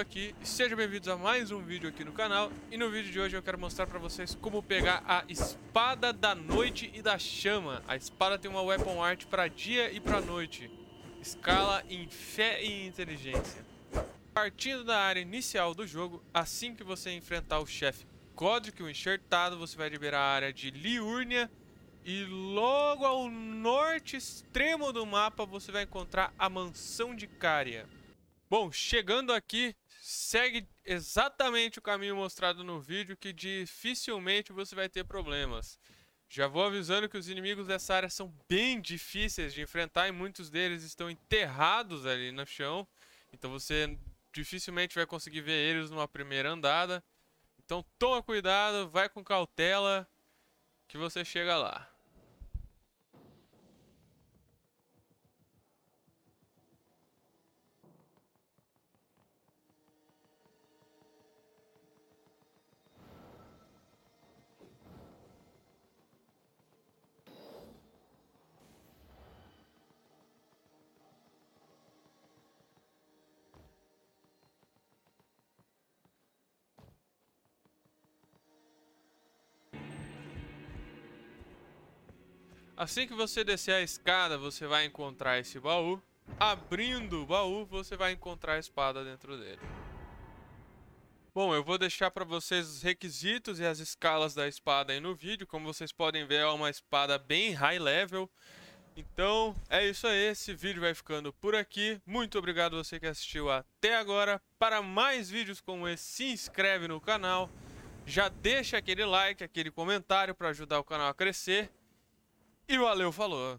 aqui, sejam bem-vindos a mais um vídeo aqui no canal E no vídeo de hoje eu quero mostrar pra vocês como pegar a Espada da Noite e da Chama A espada tem uma weapon art pra dia e pra noite Escala em fé e inteligência Partindo da área inicial do jogo, assim que você enfrentar o chefe Godric, o Enxertado Você vai liberar a área de Liurnia e logo ao norte extremo do mapa você vai encontrar a Mansão de Cária. Bom, chegando aqui, segue exatamente o caminho mostrado no vídeo que dificilmente você vai ter problemas. Já vou avisando que os inimigos dessa área são bem difíceis de enfrentar e muitos deles estão enterrados ali no chão. Então você dificilmente vai conseguir ver eles numa primeira andada. Então toma cuidado, vai com cautela que você chega lá. Assim que você descer a escada, você vai encontrar esse baú. Abrindo o baú, você vai encontrar a espada dentro dele. Bom, eu vou deixar para vocês os requisitos e as escalas da espada aí no vídeo. Como vocês podem ver, é uma espada bem high level. Então, é isso aí. Esse vídeo vai ficando por aqui. Muito obrigado você que assistiu até agora. Para mais vídeos como esse, se inscreve no canal. Já deixa aquele like, aquele comentário para ajudar o canal a crescer. E valeu, falou.